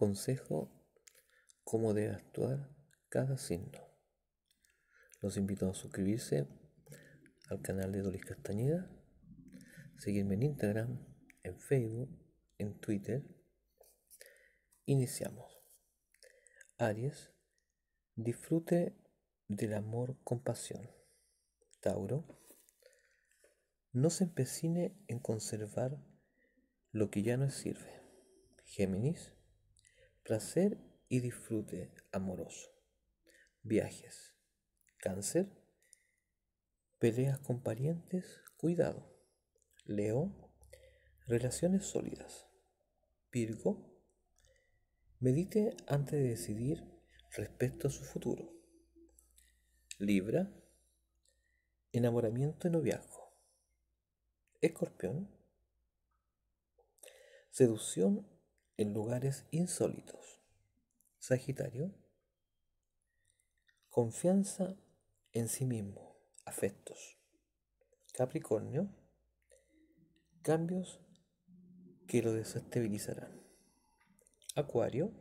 Consejo cómo debe actuar cada signo. Los invito a suscribirse al canal de Dolis Castañeda, seguirme en Instagram, en Facebook, en Twitter. Iniciamos. Aries, disfrute del amor con pasión. Tauro, no se empecine en conservar lo que ya no sirve. Géminis, placer y disfrute amoroso. Viajes, cáncer, peleas con parientes, cuidado. Leo. relaciones sólidas. Virgo, medite antes de decidir respecto a su futuro. Libra, enamoramiento y noviazgo. Escorpión, seducción en lugares insólitos. Sagitario, confianza en sí mismo, afectos. Capricornio, cambios que lo desestabilizarán. Acuario,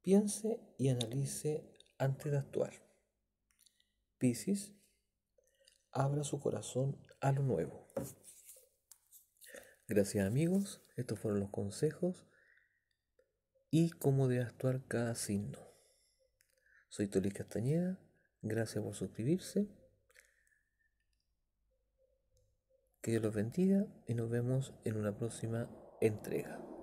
piense y analice antes de actuar. Piscis, abra su corazón a lo nuevo. Gracias amigos, estos fueron los consejos y cómo debe actuar cada signo. Soy Tolis Castañeda, gracias por suscribirse. Que Dios los bendiga y nos vemos en una próxima entrega.